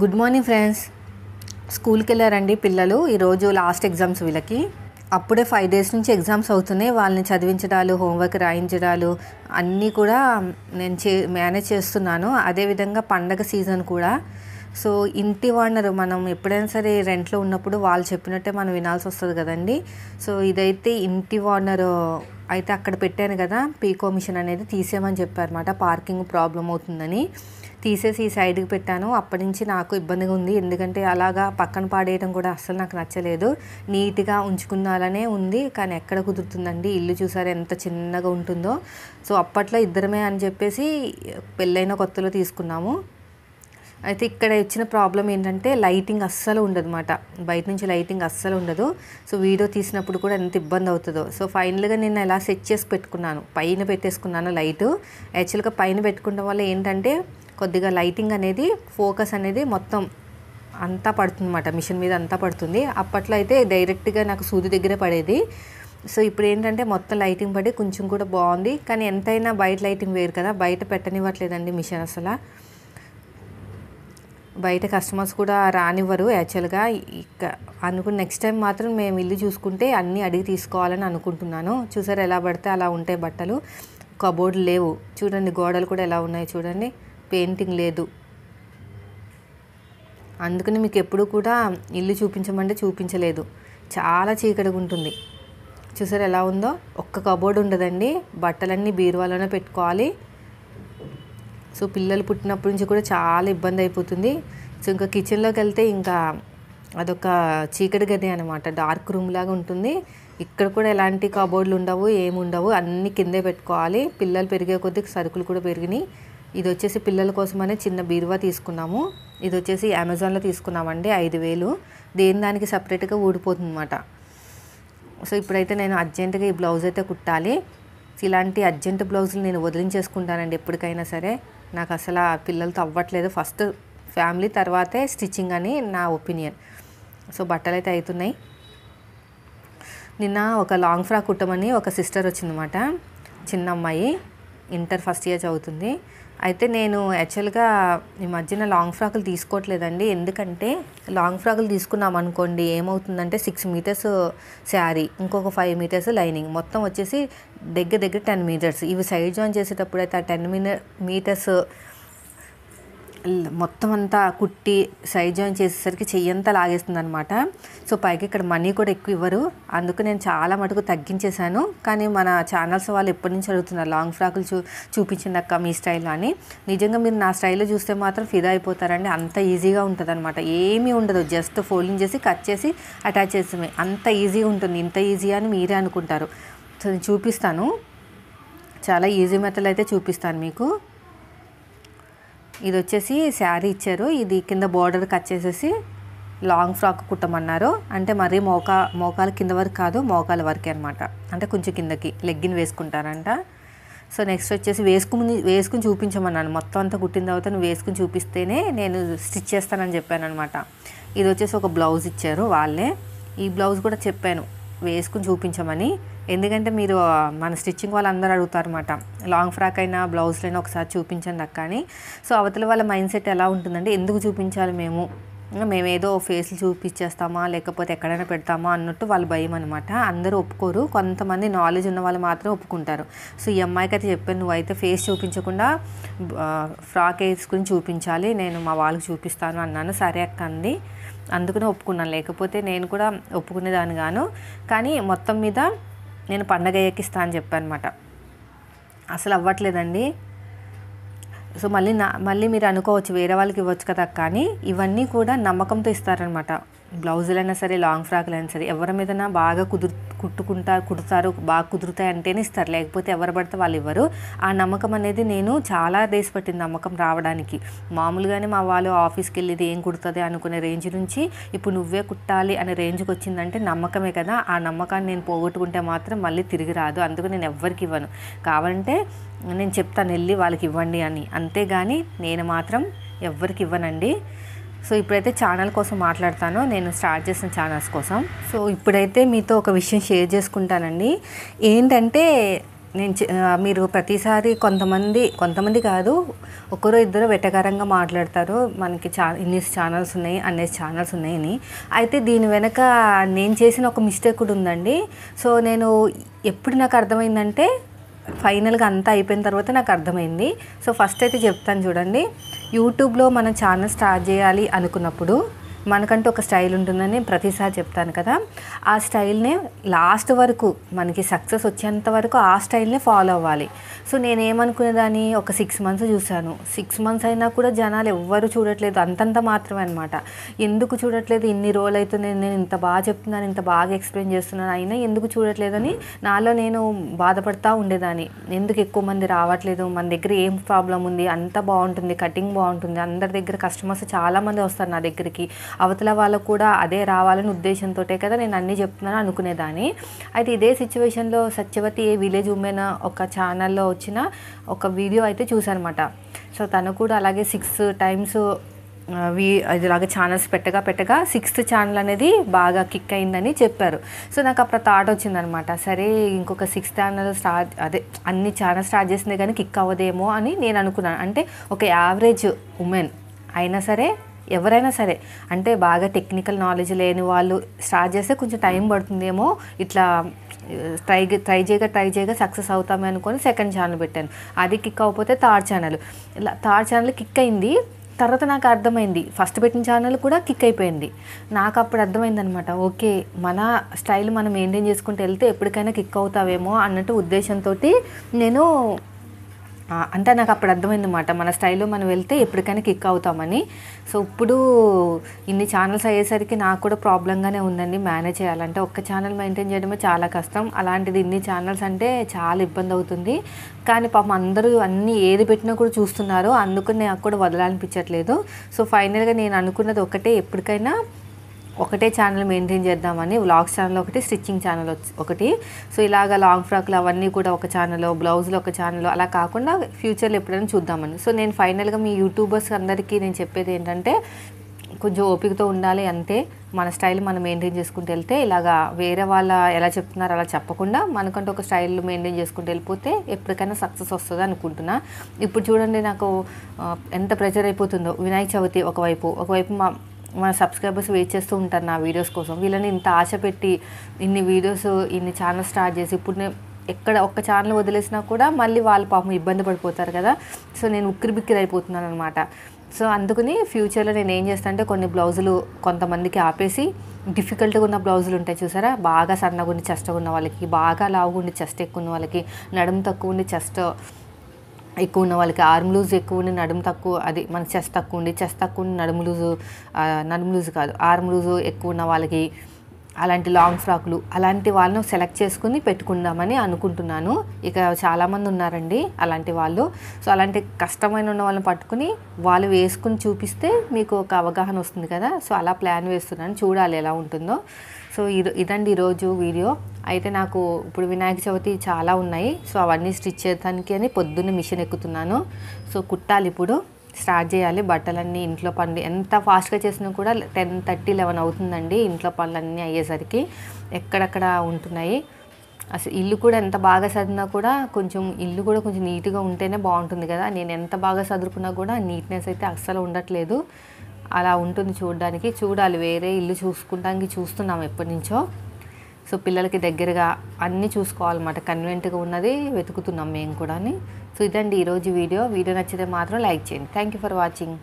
good morning friends స్కూల్కి వెళ్ళారండి పిల్లలు ఈరోజు లాస్ట్ ఎగ్జామ్స్ వీళ్ళకి అప్పుడే ఫైవ్ డేస్ నుంచి ఎగ్జామ్స్ అవుతున్నాయి వాళ్ళని చదివించడాలు హోంవర్క్ రాయించడాలు అన్నీ కూడా నేను చే మేనేజ్ చేస్తున్నాను అదేవిధంగా పండగ సీజన్ కూడా సో ఇంటి ఓనర్ మనం ఎప్పుడైనా సరే రెంట్లో ఉన్నప్పుడు వాళ్ళు చెప్పినట్టే మనం వినాల్సి వస్తుంది కదండి సో ఇదైతే ఇంటి ఓనర్ అయితే అక్కడ పెట్టాను కదా పీకో మిషన్ అనేది తీసేయమని చెప్పారన్నమాట పార్కింగ్ ప్రాబ్లం అవుతుందని తీసేసి ఈ సైడ్కి పెట్టాను అప్పటి నుంచి నాకు ఇబ్బందిగా ఉంది ఎందుకంటే అలాగా పక్కన పాడేయడం కూడా అస్సలు నాకు నచ్చలేదు నీట్గా ఉంచుకున్నాలనే ఉంది కానీ ఎక్కడ కుదురుతుందండి ఇల్లు చూసారు ఎంత చిన్నగా ఉంటుందో సో అప్పట్లో ఇద్దరమే అని చెప్పేసి పెళ్ళైన కొత్తలో తీసుకున్నాము అయితే ఇక్కడ వచ్చిన ప్రాబ్లం ఏంటంటే లైటింగ్ అస్సలు ఉండదన్నమాట బయట నుంచి లైటింగ్ అస్సలు ఉండదు సో వీడియో తీసినప్పుడు కూడా ఎంత ఇబ్బంది అవుతుందో సో ఫైనల్గా నేను ఎలా సెట్ చేసి పెట్టుకున్నాను పైన పెట్టేసుకున్నాను లైట్ యాక్చువల్గా పైన పెట్టుకోవడం వల్ల ఏంటంటే కొద్దిగా లైటింగ్ అనేది ఫోకస్ అనేది మొత్తం అంతా పడుతుందన్నమాట మిషన్ మీద అంతా పడుతుంది అప్పట్లో అయితే డైరెక్ట్గా నాకు సూది దగ్గరే పడేది సో ఇప్పుడు ఏంటంటే మొత్తం లైటింగ్ పడి కొంచెం కూడా బాగుంది కానీ ఎంతైనా బయట లైటింగ్ వేరు కదా బయట పెట్టనివ్వట్లేదండి మిషన్ అసలు బయట కస్టమర్స్ కూడా రానివ్వరు యాక్చువల్గా ఇక అనుకుని నెక్స్ట్ టైం మాత్రం మేము ఇల్లు చూసుకుంటే అన్నీ అడిగి తీసుకోవాలని అనుకుంటున్నాను చూసారు ఎలా పడితే అలా ఉంటాయి బట్టలు కబోర్డ్ లేవు చూడండి గోడలు కూడా ఎలా ఉన్నాయి చూడండి పెయింటింగ్ లేదు అందుకని మీకు ఎప్పుడు కూడా ఇల్లు చూపించమంటే చూపించలేదు చాలా చీకటిగా ఉంటుంది చూసారు ఎలా ఉందో ఒక్క కబోర్డ్ ఉండదండి బట్టలన్నీ బీరువాలోనే పెట్టుకోవాలి సో పిల్లలు పుట్టినప్పటి నుంచి కూడా చాలా ఇబ్బంది అయిపోతుంది సో ఇంకా కిచెన్లోకి వెళ్తే ఇంకా అదొక చీకటి గది అనమాట డార్క్ రూమ్ లాగా ఉంటుంది ఇక్కడ కూడా ఎలాంటి కబోర్డ్లు ఉండవు ఏముండవు అన్నీ కిందే పెట్టుకోవాలి పిల్లలు పెరిగే కొద్దీ సరుకులు కూడా పెరిగినాయి ఇది వచ్చేసి పిల్లల కోసమనే చిన్న బీరువా తీసుకున్నాము ఇది వచ్చేసి అమెజాన్లో తీసుకున్నామండి ఐదు వేలు దేని దానికి సపరేట్గా ఊడిపోతుంది అనమాట సో ఇప్పుడైతే నేను అర్జెంటుగా ఈ బ్లౌజ్ అయితే కుట్టాలి ఇలాంటి అర్జెంట్ బ్లౌజులు నేను వదిలించేసుకుంటానండి ఎప్పటికైనా సరే నాకు అసలు ఆ పిల్లలతో అవ్వట్లేదు ఫస్ట్ ఫ్యామిలీ తర్వాతే స్టిచ్చింగ్ అని నా ఒపీనియన్ సో బట్టలు అయితే అవుతున్నాయి నిన్న ఒక లాంగ్ ఫ్రాక్ కుట్టమని ఒక సిస్టర్ వచ్చిందన్నమాట చిన్న అమ్మాయి ఇంటర్ ఫస్ట్ ఇయర్ చదువుతుంది అయితే నేను యాక్చువల్గా ఈ మధ్యన లాంగ్ ఫ్రాకులు తీసుకోవట్లేదండి ఎందుకంటే లాంగ్ ఫ్రాకులు తీసుకున్నాం అనుకోండి ఏమవుతుందంటే సిక్స్ మీటర్స్ శారీ ఇంకొక ఫైవ్ మీటర్స్ లైనింగ్ మొత్తం వచ్చేసి దగ్గర దగ్గర టెన్ మీటర్స్ ఇవి సైడ్ జాయిన్ చేసేటప్పుడు అయితే ఆ టెన్ మీటర్స్ మొత్తం అంతా కుట్టి సైజ్ జాయిన్ చేసేసరికి చెయ్యంతా లాగేస్తుంది అనమాట సో పైకి ఇక్కడ మనీ కూడా ఎక్కువ ఇవ్వరు అందుకు నేను చాలా మటుకు తగ్గించేశాను కానీ మన ఛానల్స్ వాళ్ళు ఎప్పటి నుంచి అడుగుతున్నారు లాంగ్ ఫ్రాకులు చూ చూపించిందక్క మీ స్టైల్లో అని నిజంగా మీరు నా స్టైల్లో చూస్తే మాత్రం ఫిదా అయిపోతారండి అంత ఈజీగా ఉంటుంది అనమాట ఏమీ ఉండదు జస్ట్ ఫోల్డింగ్ చేసి కట్ చేసి అటాచ్ చేసామే అంత ఈజీగా ఉంటుంది ఇంత ఈజీ అని మీరే అనుకుంటారు సో నేను చూపిస్తాను చాలా ఈజీ మెథడ్ అయితే చూపిస్తాను మీకు ఇది వచ్చేసి శారీ ఇచ్చారు ఇది కింద బార్డర్ కట్ చేసేసి లాంగ్ ఫ్రాక్ కుట్టమన్నారు అంటే మరీ మోకా మోకాల కింద వరకు కాదు మోకాల వరకే అనమాట అంటే కొంచెం కిందకి లెగ్గిన్ వేసుకుంటారంట సో నెక్స్ట్ వచ్చేసి వేసుకుని వేసుకుని చూపించమన్నాను మొత్తం అంతా కుట్టిన తర్వాత నువ్వు వేసుకుని చూపిస్తేనే నేను స్టిచ్ చేస్తానని చెప్పాను అనమాట ఇది వచ్చేసి ఒక బ్లౌజ్ ఇచ్చారు వాళ్ళే ఈ బ్లౌజ్ కూడా చెప్పాను వేసుకుని చూపించమని ఎందుకంటే మీరు మన స్టిచ్చింగ్ వాళ్ళందరూ అడుగుతారు అనమాట లాంగ్ ఫ్రాక్ అయినా బ్లౌజ్లైనా ఒకసారి చూపించండి అక్క అని సో అవతల వాళ్ళ మైండ్ సెట్ ఎలా ఉంటుందంటే ఎందుకు చూపించాలి మేము మేము ఏదో ఫేస్లు చూపించేస్తామా లేకపోతే ఎక్కడైనా పెడతామా అన్నట్టు వాళ్ళ భయం అనమాట అందరూ ఒప్పుకోరు కొంతమంది నాలెడ్జ్ ఉన్న వాళ్ళు మాత్రం ఒప్పుకుంటారు సో ఈ అమ్మాయికి అయితే చెప్పాను నువ్వైతే ఫేస్ చూపించకుండా ఫ్రాక్ వేసుకుని చూపించాలి నేను మా వాళ్ళకి చూపిస్తాను అన్నాను సరే అక్క అంది అందుకనే ఒప్పుకున్నాను లేకపోతే నేను కూడా ఒప్పుకునేదాన్ని గాను కానీ మొత్తం మీద నేను పండగ ఎక్కిస్తా అని చెప్పాను అనమాట అసలు అవ్వట్లేదండి సో మళ్ళీ నా మళ్ళీ మీరు అనుకోవచ్చు వేరే వాళ్ళకి ఇవ్వచ్చు కదా కానీ ఇవన్నీ కూడా నమ్మకంతో ఇస్తారనమాట బ్లౌజులైనా సరే లాంగ్ ఫ్రాక్లైనా సరే ఎవరి మీద బాగా కుదురు కుట్టుకుంటా కుడతారు బాగా కుదురుతాయి అంటేనే ఇస్తారు లేకపోతే ఎవరు పడితే వాళ్ళు ఇవ్వరు ఆ నమ్మకం అనేది నేను చాలా దేశ పట్టింది నమ్మకం రావడానికి మామూలుగానే మా వాళ్ళు ఆఫీస్కి వెళ్ళేది ఏం కుడుతుంది అనుకునే రేంజ్ నుంచి ఇప్పుడు నువ్వే కుట్టాలి అనే రేంజ్కి వచ్చిందంటే నమ్మకమే కదా ఆ నమ్మకాన్ని నేను పోగొట్టుకుంటే మాత్రం మళ్ళీ తిరిగి రాదు అందుకు నేను ఎవ్వరికి ఇవ్వను కావాలంటే నేను చెప్తాను వెళ్ళి వాళ్ళకి ఇవ్వండి అని అంతేగాని నేను మాత్రం ఎవ్వరికి ఇవ్వనండి సో ఇప్పుడైతే ఛానల్ కోసం మాట్లాడతాను నేను స్టార్ట్ చేసిన ఛానల్స్ కోసం సో ఇప్పుడైతే మీతో ఒక విషయం షేర్ చేసుకుంటానండి ఏంటంటే నేను మీరు ప్రతిసారి కొంతమంది కొంతమంది కాదు ఒకరో ఇద్దరు వెటకారంగా మాట్లాడతారు మనకి చా ఇన్ని ఛానల్స్ ఉన్నాయి అన్ని ఛానల్స్ ఉన్నాయని అయితే దీని వెనక నేను చేసిన ఒక మిస్టేక్ కూడా ఉందండి సో నేను ఎప్పుడు నాకు అర్థమైందంటే ఫైనల్గా అంతా అయిపోయిన తర్వాత నాకు అర్థమైంది సో ఫస్ట్ అయితే చెప్తాను చూడండి యూట్యూబ్లో మనం ఛానల్ స్టార్ట్ చేయాలి అనుకున్నప్పుడు మనకంటూ ఒక స్టైల్ ఉంటుందని ప్రతిసారి చెప్తాను కదా ఆ స్టైల్నే లాస్ట్ వరకు మనకి సక్సెస్ వచ్చేంత వరకు ఆ స్టైల్నే ఫాలో అవ్వాలి సో నేనేమనుకునేదాన్ని ఒక సిక్స్ మంత్స్ చూశాను సిక్స్ మంత్స్ అయినా కూడా జనాలు ఎవ్వరు చూడట్లేదు అంతంత మాత్రమే అనమాట ఎందుకు చూడట్లేదు ఇన్ని రోల్ అవుతుంది నేను ఇంత బాగా చెప్తున్నాను ఇంత బాగా ఎక్స్ప్లెయిన్ చేస్తున్నాను అయినా ఎందుకు చూడట్లేదని నాలో నేను బాధపడతా ఉండేదాన్ని ఎందుకు ఎక్కువ మంది రావట్లేదు మన దగ్గర ఏం ప్రాబ్లం ఉంది అంత బాగుంటుంది కటింగ్ బాగుంటుంది అందరి దగ్గర కస్టమర్స్ చాలామంది వస్తారు నా దగ్గరికి అవతల వాళ్ళకు కూడా అదే రావాలని ఉద్దేశంతో కదా నేను అన్నీ చెప్తున్నాను అనుకునేదాన్ని అయితే ఇదే సిచ్యువేషన్లో సత్యవతి ఏ విలేజ్ ఉమెన్ ఒక ఛానల్లో వచ్చిన ఒక వీడియో అయితే చూసానమాట సో తను కూడా అలాగే సిక్స్ టైమ్స్ వీ ఛానల్స్ పెట్టగా పెట్టగా సిక్స్త్ ఛానల్ అనేది బాగా కిక్ అయిందని చెప్పారు సో నాకు అప్పుడు థాట్ వచ్చిందనమాట సరే ఇంకొక సిక్స్త్ ఛానల్ స్టార్ట్ అదే అన్ని ఛానల్స్ స్టార్ట్ చేసింది కానీ కిక్ అవ్వదేమో అని నేను అనుకున్నాను అంటే ఒక యావరేజ్ ఉమెన్ అయినా సరే ఎవరైనా సరే అంటే బాగా టెక్నికల్ నాలెడ్జ్ లేని వాళ్ళు స్టార్ట్ చేస్తే కొంచెం టైం పడుతుందేమో ఇట్లా ట్రై ట్రై చేయగా ట్రై చేయగా సక్సెస్ అవుతామే అనుకొని సెకండ్ ఛానల్ పెట్టాను అది కిక్ అవ్వకపోతే థర్డ్ ఛానల్ ఇలా థర్డ్ ఛానల్ కిక్ అయింది తర్వాత నాకు అర్థమైంది ఫస్ట్ పెట్టిన ఛానల్ కూడా కిక్ అయిపోయింది నాకు అప్పుడు అర్థమైంది అనమాట ఓకే మన స్టైల్ మనం మెయింటైన్ చేసుకుంటూ వెళ్తే ఎప్పటికైనా కిక్ అవుతావేమో అన్నట్టు ఉద్దేశంతో నేను అంటే నాకు అప్పుడు అర్థమైందన్నమాట మన స్టైల్లో మనం వెళ్తే ఎప్పటికైనా కిక్ అవుతామని సో ఇప్పుడు ఇన్ని ఛానల్స్ అయ్యేసరికి నాకు కూడా ప్రాబ్లంగానే ఉందండి మేనేజ్ చేయాలంటే ఒక్క ఛానల్ మెయింటైన్ చేయడమే చాలా కష్టం అలాంటిది ఇన్ని ఛానల్స్ అంటే చాలా ఇబ్బంది అవుతుంది కానీ పాపం అందరూ అన్ని ఏది పెట్టినా కూడా చూస్తున్నారు అందుకని నాకు కూడా వదలాలనిపించట్లేదు సో ఫైనల్గా నేను అనుకున్నది ఒకటే ఎప్పటికైనా ఒకటే ఛానల్ మెయింటైన్ చేద్దామని వ్లాగ్స్ ఛానల్ ఒకటి స్టిచ్చింగ్ ఛానల్ ఒకటి సో ఇలాగ లాంగ్ ఫ్రాక్లు అవన్నీ కూడా ఒక ఛానల్ బ్లౌజులు ఒక ఛానల్ అలా కాకుండా ఫ్యూచర్లో ఎప్పుడైనా చూద్దామని సో నేను ఫైనల్గా మీ యూట్యూబర్స్ అందరికీ నేను చెప్పేది ఏంటంటే కొంచెం ఓపికతో ఉండాలి అంతే మన స్టైల్ మనం మెయింటైన్ చేసుకుంటూ వెళ్తే ఇలాగా వేరే వాళ్ళ ఎలా చెప్తున్నారు అలా చెప్పకుండా మనకంటూ ఒక స్టైల్ మెయింటైన్ చేసుకుంటూ వెళ్ళిపోతే ఎప్పటికైనా సక్సెస్ వస్తుంది అనుకుంటున్నా ఇప్పుడు చూడండి నాకు ఎంత ప్రెజర్ అయిపోతుందో వినాయక చవితి ఒకవైపు ఒకవైపు మా మన సబ్స్క్రైబర్స్ వెయిట్ చేస్తూ ఉంటారు నా వీడియోస్ కోసం వీళ్ళని ఇంత ఆశ పెట్టి ఇన్ని వీడియోస్ ఇన్ని ఛానల్ స్టార్ట్ చేసి ఇప్పుడు నేను ఎక్కడ ఒక్క ఛానల్ వదిలేసినా కూడా మళ్ళీ వాళ్ళు పాపం ఇబ్బంది పడిపోతారు కదా సో నేను ఉక్కిరి బిక్కిరి అయిపోతున్నాను అనమాట సో అందుకని ఫ్యూచర్లో నేను ఏం చేస్తాను అంటే కొన్ని బ్లౌజులు కొంతమందికి ఆపేసి డిఫికల్ట్గా ఉన్న బ్లౌజులు ఉంటాయి చూసారా బాగా సన్నగా ఉండి చెస్ట్ ఉన్న వాళ్ళకి బాగా లావుగా ఉండి చెస్ట్ ఎక్కువ ఉన్న వాళ్ళకి నడుము తక్కువ ఉండి చెస్ట్ ఎక్కువ ఉన్న వాళ్ళకి ఆర్మ్ లూజ్ ఎక్కువ ఉండి నడుము తక్కువ అది మన చెస్ తక్కువ ఉండి చెస్ తక్కువ ఉండి నడుము లూజు నడుము లూజు కాదు ఆర్మ్ లూజు ఎక్కువ ఉన్న వాళ్ళకి అలాంటి లాంగ్ ఫ్రాక్లు అలాంటి వాళ్ళను సెలెక్ట్ చేసుకుని పెట్టుకుందామని అనుకుంటున్నాను ఇక చాలామంది ఉన్నారండి అలాంటి వాళ్ళు సో అలాంటి కష్టమైన ఉన్న వాళ్ళని పట్టుకుని వాళ్ళు వేసుకుని చూపిస్తే మీకు ఒక అవగాహన వస్తుంది కదా సో అలా ప్లాన్ వేస్తున్నాను చూడాలి ఎలా ఉంటుందో సో ఇది ఇదండి ఈరోజు వీడియో అయితే నాకు ఇప్పుడు వినాయక చవితి చాలా ఉన్నాయి సో అవన్నీ స్టిచ్ చేయడానికి అని పొద్దున్న మిషన్ ఎక్కుతున్నాను సో కుట్టాలి ఇప్పుడు స్టార్ట్ చేయాలి బట్టలన్నీ ఇంట్లో పనులు ఎంత ఫాస్ట్గా చేసినా కూడా టెన్ థర్టీ లెవెన్ అవుతుందండి ఇంట్లో పనులన్నీ అయ్యేసరికి ఎక్కడక్కడ ఉంటున్నాయి అసలు ఇల్లు కూడా ఎంత బాగా సర్దినా కూడా కొంచెం ఇల్లు కూడా కొంచెం నీట్గా ఉంటేనే బాగుంటుంది కదా నేను ఎంత బాగా సదురుకున్నా కూడా నీట్నెస్ అయితే అస్సలు ఉండట్లేదు అలా ఉంటుంది చూడడానికి చూడాలి వేరే ఇల్లు చూసుకుంటానికి చూస్తున్నాం ఎప్పటి నుంచో సో పిల్లలకి దగ్గరగా అన్నీ చూసుకోవాలన్నమాట కన్వెంట్గా ఉన్నది వెతుకుతున్నాం మేము కూడా సో ఇదండి ఈరోజు వీడియో వీడియో నచ్చితే మాత్రం లైక్ చేయండి థ్యాంక్ యూ ఫర్ వాచింగ్